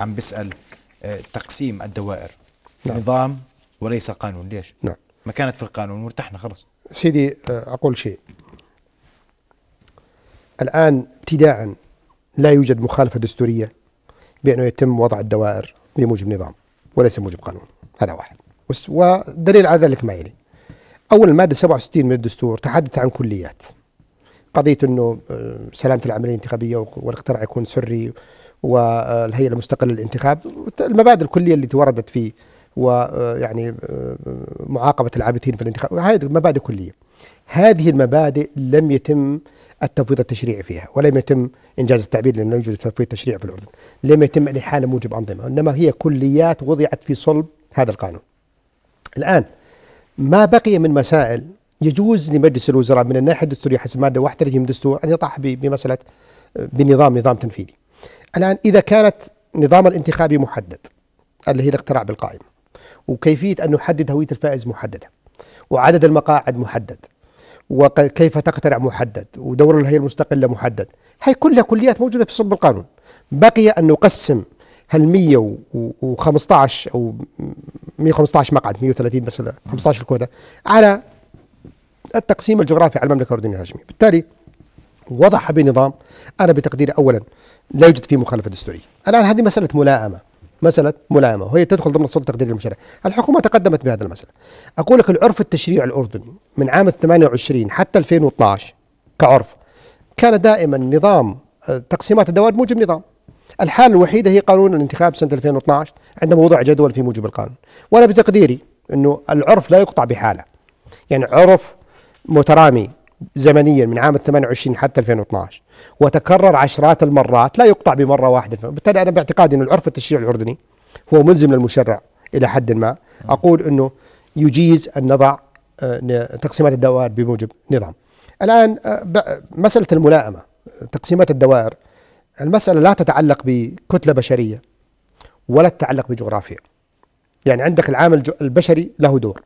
عم بسأل آه، تقسيم الدوائر نعم. نظام وليس قانون ليش نعم ما كانت في القانون وارتحنا خلص سيدي آه، اقول شيء الان ابتداء لا يوجد مخالفه دستوريه بانه يتم وضع الدوائر بموجب نظام وليس بموجب قانون هذا واحد والدليل على ذلك ما يلي اول الماده 67 من الدستور تحدث عن كليات قضيه انه آه، سلامه العمليه الانتخابيه والاقتراع يكون سري والهيئه المستقله للانتخاب المبادئ الكليه التي وردت في ويعني آه، آه، معاقبه العابثين في الانتخاب هذه مبادئ كليه هذه المبادئ لم يتم التفويض التشريعي فيها ولم يتم انجاز التعبير لانه يوجد تفويض تشريعي في الاردن لم يتم الاحاله موجب انظمه انما هي كليات وضعت في صلب هذا القانون الان ما بقي من مسائل يجوز لمجلس الوزراء من الناحيه الدستوريه حسب ماده 31 من الدستور ان يطرح بمساله آه، بنظام نظام تنفيذي الآن إذا كانت نظام الانتخابي محدد اللي هي الاقتراع بالقائمة وكيفية أن نحدد هوية الفائز محددة وعدد المقاعد محدد وكيف تقترع محدد ودور الهيئة المستقلة محدد هاي كلها كليات موجودة في صلب القانون بقي أن نقسم هل 115 أو 115 مقعد 130 بس 15 الكوتا على التقسيم الجغرافي على المملكة الأردنية الهاشمية بالتالي وضعها بنظام أنا بتقديري أولا لا يوجد فيه مخالفة دستورية الآن هذه مسألة ملائمة مسألة ملائمة وهي تدخل ضمن السلطه التقديريه المشرعة الحكومة تقدمت بهذا المسألة أقول لك العرف التشريعي الأردني من عام 28 حتى 2012 كعرف كان دائما نظام آه، تقسيمات الدوائر موجب نظام الحالة الوحيدة هي قانون الانتخاب سنة 2012 عندما وضع جدول في موجب القانون وأنا بتقديري أنه العرف لا يقطع بحالة يعني عرف مترامي زمنيا من عام 28 حتى 2012 وتكرر عشرات المرات لا يقطع بمرة واحدة بالتالي أنا باعتقادي أن العرف التشريعي الأردني هو ملزم للمشرع إلى حد ما أقول أنه يجيز أن نضع آه، تقسيمات الدوائر بموجب نظام الآن آه، مسألة الملائمة تقسيمات الدوائر المسألة لا تتعلق بكتلة بشرية ولا تتعلق بجغرافيا يعني عندك العامل البشري له دور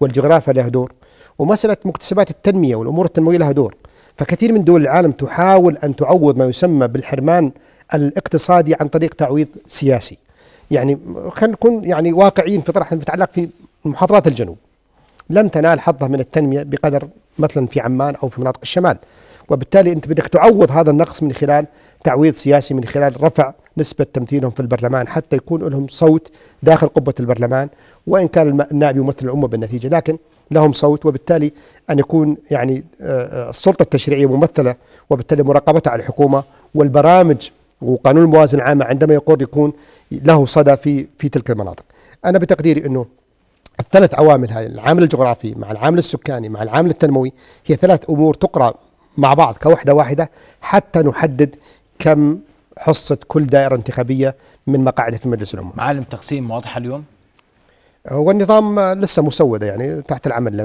والجغرافيا لها دور ومسألة مكتسبات التنمية والأمور التنموية لها دور فكثير من دول العالم تحاول أن تعوض ما يسمى بالحرمان الاقتصادي عن طريق تعويض سياسي يعني خلينا نكون يعني واقعيين في طرح يتعلق في محافظات الجنوب لم تنال حظها من التنمية بقدر مثلا في عمان أو في مناطق الشمال وبالتالي أنت بدك تعوض هذا النقص من خلال تعويض سياسي من خلال رفع نسبة تمثيلهم في البرلمان حتى يكون لهم صوت داخل قبة البرلمان وإن كان النائب يمثل الأمة بالنتيجة لكن لهم صوت وبالتالي أن يكون يعني آه، السلطة التشريعية ممثلة وبالتالي مراقبتها على الحكومة والبرامج وقانون الموازنة العامة عندما يقر يكون له صدى في في تلك المناطق أنا بتقديري أنه الثلاث عوامل هاي العامل الجغرافي مع العامل السكاني مع العامل التنموي هي ثلاث أمور تقرأ مع بعض كوحدة واحدة حتى نحدد كم حصة كل دائرة انتخابية من مقاعدها في مجلس الأمة معالم تقسيم واضحة اليوم؟ هو النظام لسه مسودة يعني تحت العمل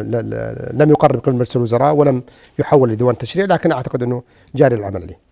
لم يقرب قبل مجلس الوزراء ولم يحول لديوان التشريع لكن أعتقد أنه جاري العمل عليه